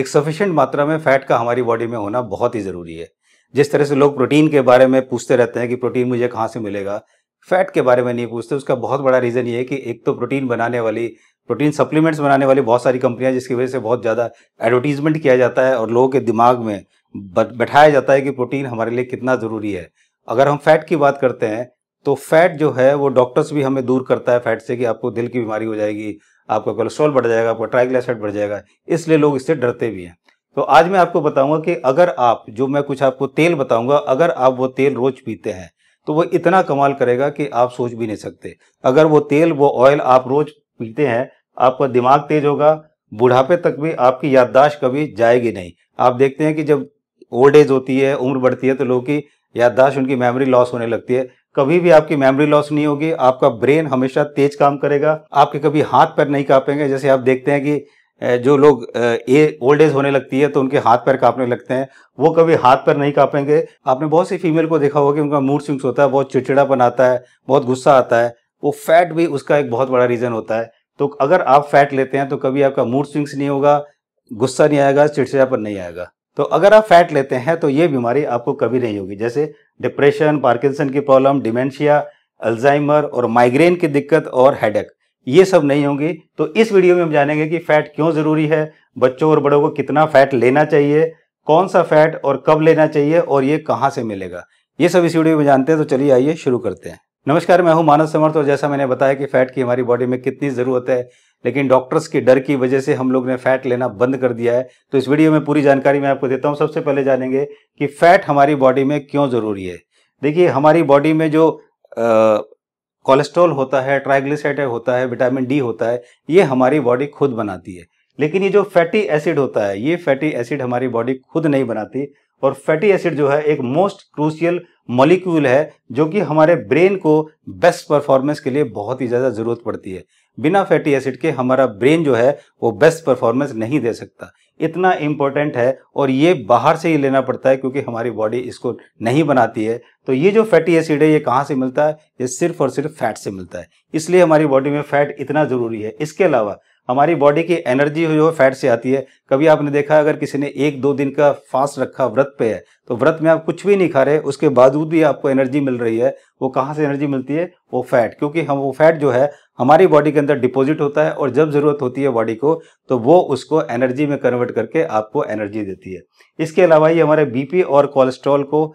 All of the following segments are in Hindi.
एक सफिशेंट मात्रा में फैट का हमारी बॉडी में होना बहुत ही ज़रूरी है जिस तरह से लोग प्रोटीन के बारे में पूछते रहते हैं कि प्रोटीन मुझे कहाँ से मिलेगा फैट के बारे में नहीं पूछते उसका बहुत बड़ा रीज़न ये है कि एक तो प्रोटीन बनाने वाली प्रोटीन सप्लीमेंट्स बनाने वाली बहुत सारी कंपनियां जिसकी वजह से बहुत ज़्यादा एडवर्टीजमेंट किया जाता है और लोगों के दिमाग में बैठाया जाता है कि प्रोटीन हमारे लिए कितना ज़रूरी है अगर हम फैट की बात करते हैं तो फैट जो है वो डॉक्टर्स भी हमें दूर करता है फैट से कि आपको दिल की बीमारी हो जाएगी आपका कोलेस्ट्रॉल बढ़ जाएगा आपका ट्राइग्लाइसाइड बढ़ जाएगा इसलिए लोग इससे डरते भी हैं तो आज मैं आपको बताऊंगा कि अगर आप जो मैं कुछ आपको तेल बताऊंगा अगर आप वो तेल रोज पीते हैं तो वो इतना कमाल करेगा कि आप सोच भी नहीं सकते अगर वो तेल वो ऑयल आप रोज पीते हैं आपका दिमाग तेज होगा बुढ़ापे तक भी आपकी याददाश्त कभी जाएगी नहीं आप देखते हैं कि जब ओल्ड एज होती है उम्र बढ़ती है तो लोगों की याददाश्त उनकी मेमोरी लॉस होने लगती है कभी भी आपकी मेमोरी लॉस नहीं होगी आपका ब्रेन हमेशा तेज काम करेगा आपके कभी हाथ पैर नहीं कांपेंगे जैसे आप देखते हैं कि जो लोग ए ओल्ड एज होने लगती है तो उनके हाथ पैर कांपने लगते हैं वो कभी हाथ पैर नहीं कांपेंगे आपने बहुत सी फीमेल को देखा होगा कि उनका मूड स्विंग्स होता है बहुत चिड़चिड़ापन आता है बहुत गुस्सा आता है वो फैट भी उसका एक बहुत बड़ा रीज़न होता है तो अगर आप फैट लेते हैं तो कभी आपका मूड स्विंग्स नहीं होगा गुस्सा नहीं आएगा चिड़चिड़ापन नहीं आएगा तो अगर आप फैट लेते हैं तो ये बीमारी आपको कभी नहीं होगी जैसे डिप्रेशन पार्किंसन की प्रॉब्लम डिमेंशिया अल्जाइमर और माइग्रेन की दिक्कत और हेडेक ये सब नहीं होंगी तो इस वीडियो में हम जानेंगे कि फैट क्यों ज़रूरी है बच्चों और बड़ों को कितना फैट लेना चाहिए कौन सा फैट और कब लेना चाहिए और ये कहाँ से मिलेगा ये सब इस वीडियो में जानते हैं तो चलिए आइए शुरू करते हैं नमस्कार मैं हूं मानस समर्थ और जैसा मैंने बताया कि फैट की हमारी बॉडी में कितनी ज़रूरत है लेकिन डॉक्टर्स के डर की वजह से हम लोग ने फैट लेना बंद कर दिया है तो इस वीडियो में पूरी जानकारी मैं आपको देता हूँ सबसे पहले जानेंगे कि फैट हमारी बॉडी में क्यों ज़रूरी है देखिए हमारी बॉडी में जो कोलेस्ट्रॉल होता है ट्राइग्लिसराइड होता है विटामिन डी होता है ये हमारी बॉडी खुद बनाती है लेकिन ये जो फैटी एसिड होता है ये फैटी एसिड हमारी बॉडी खुद नहीं बनाती और फैटी एसिड जो है एक मोस्ट क्रूशियल मॉलिक्यूल है जो कि हमारे ब्रेन को बेस्ट परफॉर्मेंस के लिए बहुत ही ज़्यादा ज़रूरत पड़ती है बिना फैटी एसिड के हमारा ब्रेन जो है वो बेस्ट परफॉर्मेंस नहीं दे सकता इतना इम्पोर्टेंट है और ये बाहर से ही लेना पड़ता है क्योंकि हमारी बॉडी इसको नहीं बनाती है तो ये जो फैटी एसिड है ये कहाँ से मिलता है ये सिर्फ और सिर्फ फैट से मिलता है इसलिए हमारी बॉडी में फैट इतना ज़रूरी है इसके अलावा हमारी बॉडी की एनर्जी जो है फैट से आती है कभी आपने देखा अगर किसी ने एक दो दिन का फास्ट रखा व्रत पे है तो व्रत में आप कुछ भी नहीं खा रहे उसके बावजूद भी आपको एनर्जी मिल रही है वो कहाँ से एनर्जी मिलती है वो फैट क्योंकि हम वो फैट जो है हमारी बॉडी के अंदर डिपॉजिट होता है और जब ज़रूरत होती है बॉडी को तो वो उसको एनर्जी में कन्वर्ट करके आपको एनर्जी देती है इसके अलावा ये हमारे बीपी और कोलेस्ट्रॉल को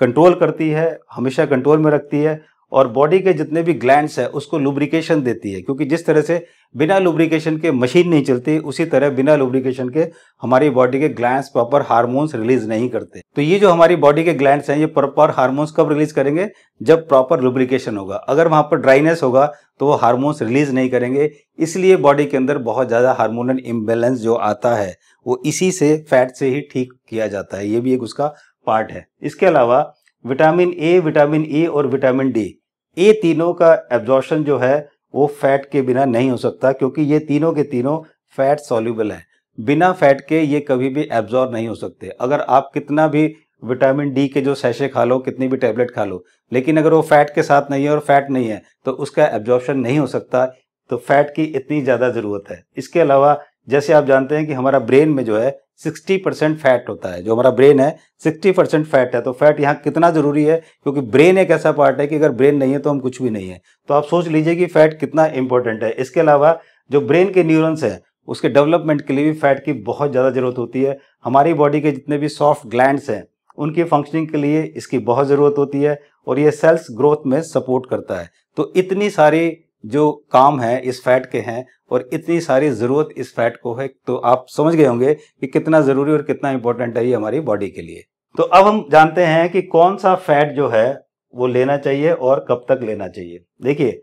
कंट्रोल करती है हमेशा कंट्रोल में रखती है और बॉडी के जितने भी ग्लैंड्स है उसको लुब्रिकेशन देती है क्योंकि जिस तरह से बिना लुब्रिकेशन के मशीन नहीं चलती उसी तरह बिना लुब्रिकेशन के हमारी बॉडी के ग्लैंड्स प्रॉपर हार्मोन्स रिलीज नहीं करते तो ये जो हमारी बॉडी के ग्लैंड्स हैं ये प्रॉपर हार्मोन्स कब रिलीज करेंगे जब प्रॉपर लुब्रिकेशन होगा अगर वहाँ पर ड्राइनेस होगा तो वो हार्मोन्स रिलीज नहीं करेंगे इसलिए बॉडी के अंदर बहुत ज़्यादा हारमोनल इम्बेलेंस जो आता है वो इसी से फैट से ही ठीक किया जाता है ये भी एक उसका पार्ट है इसके अलावा vitamin A vitamin E e और विटामिन डी ये तीनों का एब्जॉर्शन जो है वो फैट के बिना नहीं हो सकता क्योंकि ये तीनों के तीनों फैट सॉल्यूबल है बिना फैट के ये कभी भी एब्जॉर्ब नहीं हो सकते अगर आप कितना भी विटामिन डी के जो सैशे खा लो कितनी भी टेबलेट खा लो लेकिन अगर वो फैट के साथ नहीं है और फैट नहीं है तो उसका एब्जॉर्प्शन नहीं हो सकता तो फैट की इतनी ज़्यादा ज़रूरत है इसके अलावा जैसे आप जानते हैं कि हमारा ब्रेन में जो है सिक्सटी परसेंट फैट होता है जो हमारा ब्रेन है सिक्सटी परसेंट फैट है तो फैट यहाँ कितना ज़रूरी है क्योंकि ब्रेन एक ऐसा पार्ट है कि अगर ब्रेन नहीं है तो हम कुछ भी नहीं है तो आप सोच लीजिए कि फैट कितना इंपॉर्टेंट है इसके अलावा जो ब्रेन के न्यूरॉन्स हैं उसके डेवलपमेंट के लिए भी फैट की बहुत ज़्यादा ज़रूरत होती है हमारी बॉडी के जितने भी सॉफ्ट ग्लैंड्स हैं उनकी फंक्शनिंग के लिए इसकी बहुत ज़रूरत होती है और ये सेल्स ग्रोथ में सपोर्ट करता है तो इतनी सारी जो काम है इस फैट के हैं और इतनी सारी ज़रूरत इस फैट को है तो आप समझ गए होंगे कि कितना ज़रूरी और कितना इम्पोर्टेंट है ये हमारी बॉडी के लिए तो अब हम जानते हैं कि कौन सा फैट जो है वो लेना चाहिए और कब तक लेना चाहिए देखिए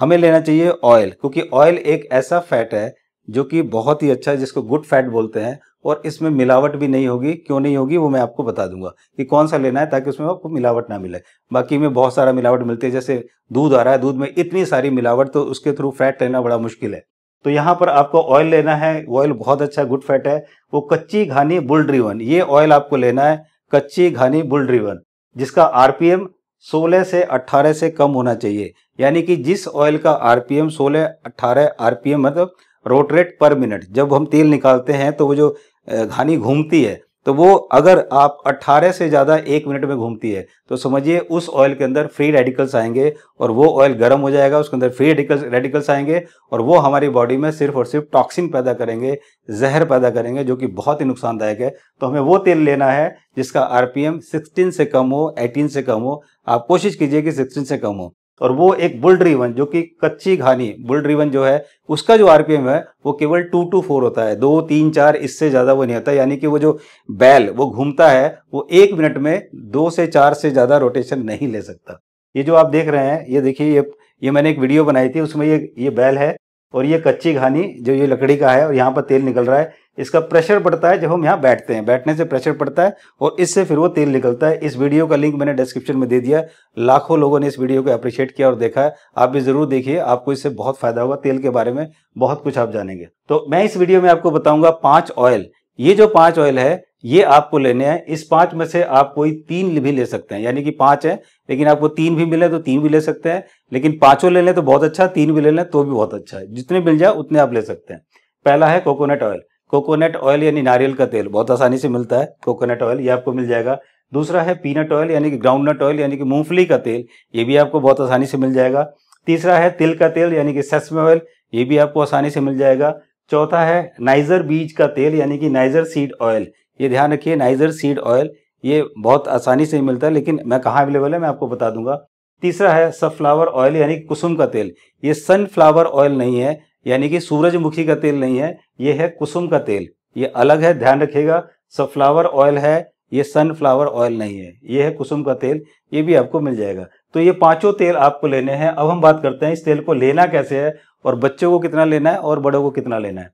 हमें लेना चाहिए ऑयल क्योंकि ऑयल एक ऐसा फैट है जो कि बहुत ही अच्छा है जिसको गुड फैट बोलते हैं और इसमें मिलावट भी नहीं होगी क्यों नहीं होगी वो मैं आपको बता दूंगा कि कौन सा लेना है ताकि उसमें आपको मिलावट ना मिले बाकी में बहुत सारा मिलावट मिलती है जैसे दूध आ रहा है दूध में इतनी सारी मिलावट तो उसके थ्रू फैट लेना बड़ा मुश्किल है तो यहाँ पर आपको ऑयल लेना है ऑयल बहुत अच्छा गुड फैट है वो कच्ची घानी बुल ड्रीवन ये ऑयल आपको लेना है कच्ची घानी बुल ड्रीवन जिसका आरपीएम 16 से 18 से कम होना चाहिए यानी कि जिस ऑयल का आरपीएम 16 18 आरपीएम मतलब रोटरेट पर मिनट जब हम तेल निकालते हैं तो वो जो घानी घूमती है तो वो अगर आप 18 से ज़्यादा एक मिनट में घूमती है तो समझिए उस ऑयल के अंदर फ्री रेडिकल्स आएंगे और वो ऑयल गर्म हो जाएगा उसके अंदर फ्री रेडिकल्स रेडिकल्स आएंगे और वो हमारी बॉडी में सिर्फ और सिर्फ टॉक्सिन पैदा करेंगे जहर पैदा करेंगे जो कि बहुत ही नुकसानदायक है तो हमें वो तेल लेना है जिसका आरपीएम सिक्सटीन से कम हो एटीन से कम हो आप कोशिश कीजिए कि सिक्सटीन से कम हो और वो एक बुल ड्रीवन जो कि कच्ची घानी बुल ड्रीवन जो है उसका जो आरपीएम है वो केवल टू टू फोर होता है दो तीन चार इससे ज़्यादा वो नहीं होता यानी कि वो जो बैल वो घूमता है वो एक मिनट में दो से चार से ज़्यादा रोटेशन नहीं ले सकता ये जो आप देख रहे हैं ये देखिए ये ये मैंने एक वीडियो बनाई थी उसमें ये ये बैल है और ये कच्ची घानी जो ये लकड़ी का है और यहाँ पर तेल निकल रहा है इसका प्रेशर पड़ता है जब हम यहाँ बैठते हैं बैठने से प्रेशर पड़ता है और इससे फिर वो तेल निकलता है इस वीडियो का लिंक मैंने डिस्क्रिप्शन में दे दिया लाखों लोगों ने इस वीडियो को अप्रिशिएट किया और देखा है आप भी जरूर देखिए आपको इससे बहुत फायदा होगा तेल के बारे में बहुत कुछ आप जानेंगे तो मैं इस वीडियो में आपको बताऊंगा पांच ऑयल ये जो पांच ऑयल है ये आपको लेने हैं इस पांच में से आप कोई तीन भी ले सकते हैं यानी कि पांच है लेकिन आपको तीन भी मिले तो तीन भी ले सकते हैं लेकिन पांचों ले लें तो बहुत अच्छा तीन भी ले लें तो भी बहुत अच्छा है जितने मिल जाए उतने आप ले सकते हैं पहला है कोकोनट ऑयल कोकोनट ऑयल यानी नारियल का तेल बहुत आसानी से मिलता है कोकोनट ऑयल ये आपको मिल जाएगा दूसरा है पीनट ऑयल यानी कि ग्राउंड नट ऑयल यानी कि मूंगफली का तेल ये भी आपको बहुत आसानी से मिल जाएगा तीसरा है तिल का तेल यानी कि सेसमे ऑयल ये भी आपको आसानी से मिल जाएगा चौथा है नाइजर बीज का तेल यानी कि नाइजर सीड ऑयल ये ध्यान रखिए नाइजर सीड ऑयल ये बहुत आसानी से मिलता है लेकिन मैं कहाँ अवेलेबल है मैं आपको बता दूंगा तीसरा है सनफ्लावर ऑयल यानी कुसुम का तेल ये सनफ्लावर ऑयल नहीं है यानी कि सूरजमुखी का तेल नहीं है ये है कुसुम का तेल ये अलग है ध्यान रखिएगा सनफ्लावर ऑयल है ये सनफ्लावर ऑयल नहीं है ये है कुसुम का तेल ये भी आपको मिल जाएगा तो ये पांचों तेल आपको लेने हैं अब हम बात करते हैं इस तेल को लेना कैसे है और बच्चों को कितना लेना है और बड़ों को कितना लेना है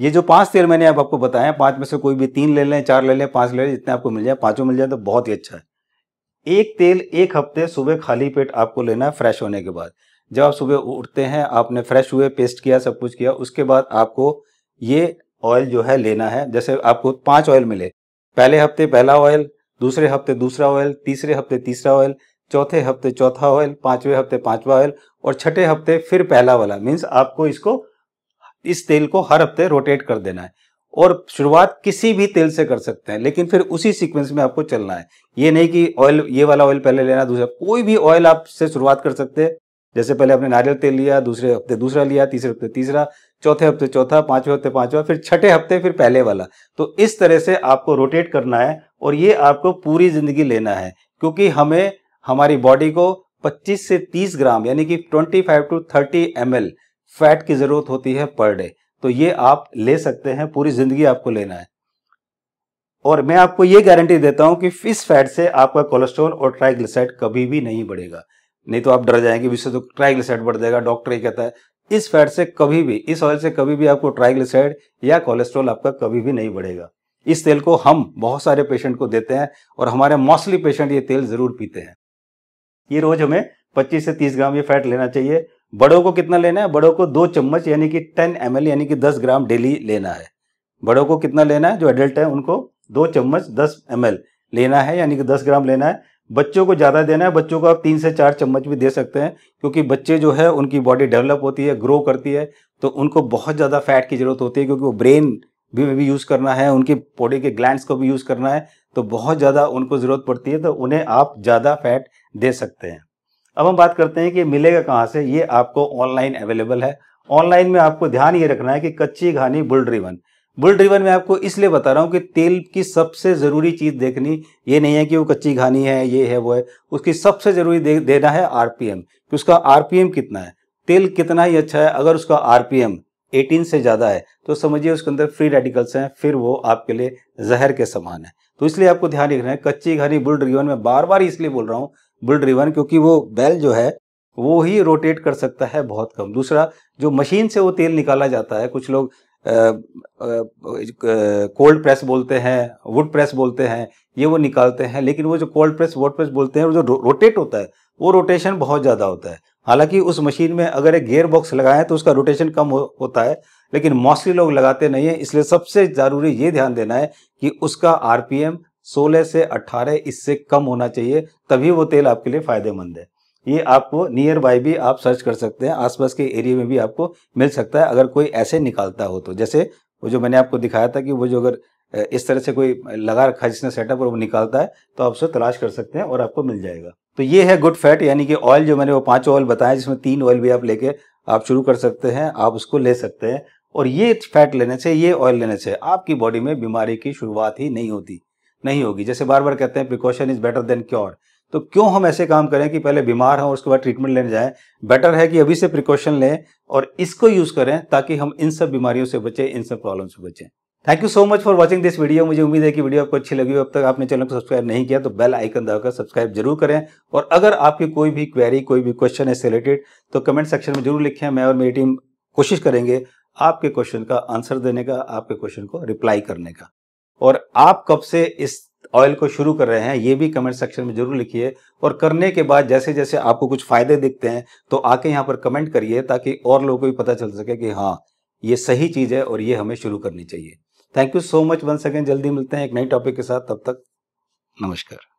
ये जो पांच तेरह मैंने आप आपको बताया पांच में से कोई भी तीन ले लें चार ले लें पांच ले लें जितने आपको मिल जाए पांचों मिल जाए तो बहुत ही अच्छा है एक तेल एक हफ्ते सुबह खाली पेट आपको लेना है फ्रेश होने के बाद जब आप सुबह उठते हैं आपने फ्रेश हुए पेस्ट किया सब कुछ किया उसके बाद आपको ये ऑयल जो है लेना है जैसे आपको पांच ऑयल मिले पहले हफ्ते पहला ऑयल दूसरे हफ्ते दूसरा ऑयल तीसरे हफ्ते तीसरा ऑयल चौथे हफ्ते चौथा ऑयल पांचवें हफ्ते पांचवा ऑयल और छठे हफ्ते फिर पहला वाला मीन्स आपको इसको इस तेल को हर हफ्ते रोटेट कर देना है और शुरुआत किसी भी तेल से कर सकते हैं लेकिन फिर उसी सीक्वेंस में आपको चलना है ये नहीं कि ऑयल ये वाला ऑयल पहले लेना दूसरा कोई भी ऑयल आप से शुरुआत कर सकते हैं जैसे पहले आपने नारियल तेल लिया दूसरे हफ्ते दूसरा लिया तीसरे हफ्ते तीसरा चौथे हफ्ते चौथा पांचवें हफ्ते पांचवा फिर छठे हफ्ते फिर पहले वाला तो इस तरह से आपको रोटेट करना है और ये आपको पूरी जिंदगी लेना है क्योंकि हमें हमारी बॉडी को 25 से 30 ग्राम यानी कि 25 टू 30 एम फैट की ज़रूरत होती है पर डे तो ये आप ले सकते हैं पूरी ज़िंदगी आपको लेना है और मैं आपको ये गारंटी देता हूं कि इस फैट से आपका कोलेस्ट्रॉल और ट्राइग्लिसाइड कभी भी नहीं बढ़ेगा नहीं तो आप डर जाएंगे विश्व तो ट्राइग्लिसाइड बढ़ जाएगा डॉक्टर ही कहता है इस फैट से कभी भी इस ऑयल से कभी भी आपको ट्राइग्लिसाइड या कोलेस्ट्रॉल आपका कभी भी नहीं बढ़ेगा इस तेल को हम बहुत सारे पेशेंट को देते हैं और हमारे मोस्टली पेशेंट ये तेल ज़रूर पीते हैं ये रोज़ हमें 25 से 30 ग्राम ये फैट लेना चाहिए बड़ों को कितना लेना है बड़ों को दो चम्मच यानी कि टेन एम यानी कि दस ग्राम डेली लेना है बड़ों को कितना लेना है जो एडल्ट है उनको दो चम्मच दस एम लेना है यानी कि दस ग्राम लेना है बच्चों को ज़्यादा देना है बच्चों को आप तीन से चार चम्मच भी दे सकते हैं क्योंकि बच्चे जो है उनकी बॉडी डेवलप होती है ग्रो करती है तो उनको बहुत ज़्यादा फैट की ज़रूरत होती है क्योंकि वो ब्रेन भी में भी यूज़ करना है उनकी बॉडी के ग्लैंड्स को भी यूज़ करना है तो बहुत ज़्यादा उनको ज़रूरत पड़ती है तो उन्हें आप ज़्यादा फैट दे सकते हैं अब हम बात करते हैं कि मिलेगा कहाँ से ये आपको ऑनलाइन अवेलेबल है ऑनलाइन में आपको ध्यान ये रखना है कि कच्ची घानी बुल ड्रीवन बुल ड्रीवन में आपको इसलिए बता रहा हूँ कि तेल की सबसे ज़रूरी चीज़ देखनी ये नहीं है कि वो कच्ची घानी है ये है वो है उसकी सबसे ज़रूरी दे, देना है आरपीएम कि उसका आरपीएम कितना है तेल कितना ही अच्छा है अगर उसका आरपीएम 18 से ज़्यादा है तो समझिए उसके अंदर फ्री रेडिकल्स हैं फिर वो आपके लिए जहर के समान है तो इसलिए आपको ध्यान रखना है कच्ची घानी बुल ड्रीवन में बार बार इसलिए बोल रहा हूँ बुल ड्रिवन क्योंकि वो बैल जो है वो ही रोटेट कर सकता है बहुत कम दूसरा जो मशीन से वो तेल निकाला जाता है कुछ लोग कोल्ड प्रेस बोलते हैं वुड प्रेस बोलते हैं ये वो निकालते हैं लेकिन वो जो कोल्ड प्रेस वुड प्रेस बोलते हैं वो जो रोटेट होता है वो रोटेशन बहुत ज़्यादा होता है हालांकि उस मशीन में अगर एक गेयर बॉक्स लगाएं तो उसका रोटेशन कम हो, होता है लेकिन मोस्टली लोग लगाते नहीं है इसलिए सबसे ज़रूरी ये ध्यान देना है कि उसका आरपीएम सोलह से अट्ठारह इससे कम होना चाहिए तभी वो तेल आपके लिए फायदेमंद है ये आपको नियर बाय भी आप सर्च कर सकते हैं आसपास के एरिया में भी आपको मिल सकता है अगर कोई ऐसे निकालता हो तो जैसे वो जो मैंने आपको दिखाया था कि वो जो अगर इस तरह से कोई लगा रखा जिसने सेटअप और वो निकालता है तो आप उसे तलाश कर सकते हैं और आपको मिल जाएगा तो ये है गुड फैट यानी कि ऑयल जो मैंने वो पांच ऑयल बताया जिसमें तीन ऑयल भी आप लेके आप शुरू कर सकते हैं आप उसको ले सकते हैं और ये फैट लेने से ये ऑयल लेने से आपकी बॉडी में बीमारी की शुरुआत ही नहीं होती नहीं होगी जैसे बार बार कहते हैं precaution is better than cure तो क्यों हम ऐसे काम करें कि पहले बीमार हों उसके बाद ट्रीटमेंट लेने जाएं बेटर है कि अभी से प्रिकॉशन लें और इसको यूज़ करें ताकि हम इन सब बीमारियों से बचें इन सब प्रॉब्लम से बचें thank you so much for watching this video मुझे उम्मीद है कि वीडियो आपको अच्छी लगी हो अब तक आपने चैनल को सब्सक्राइब नहीं किया तो बेल आइकन दबाकर सब्सक्राइब जरूर करें और अगर आपकी कोई भी क्वेरी कोई भी क्वेश्चन है रिलेटेड तो कमेंट सेक्शन में जरूर लिखें मैं और मेरी टीम कोशिश करेंगे आपके क्वेश्चन का आंसर देने का आपके क्वेश्चन को रिप्लाई करने का और आप कब से इस ऑयल को शुरू कर रहे हैं ये भी कमेंट सेक्शन में जरूर लिखिए और करने के बाद जैसे जैसे आपको कुछ फायदे दिखते हैं तो आके यहाँ पर कमेंट करिए ताकि और लोगों को भी पता चल सके कि हाँ ये सही चीज़ है और ये हमें शुरू करनी चाहिए thank you so much one second जल्दी मिलते हैं एक नई टॉपिक के साथ तब तक नमस्कार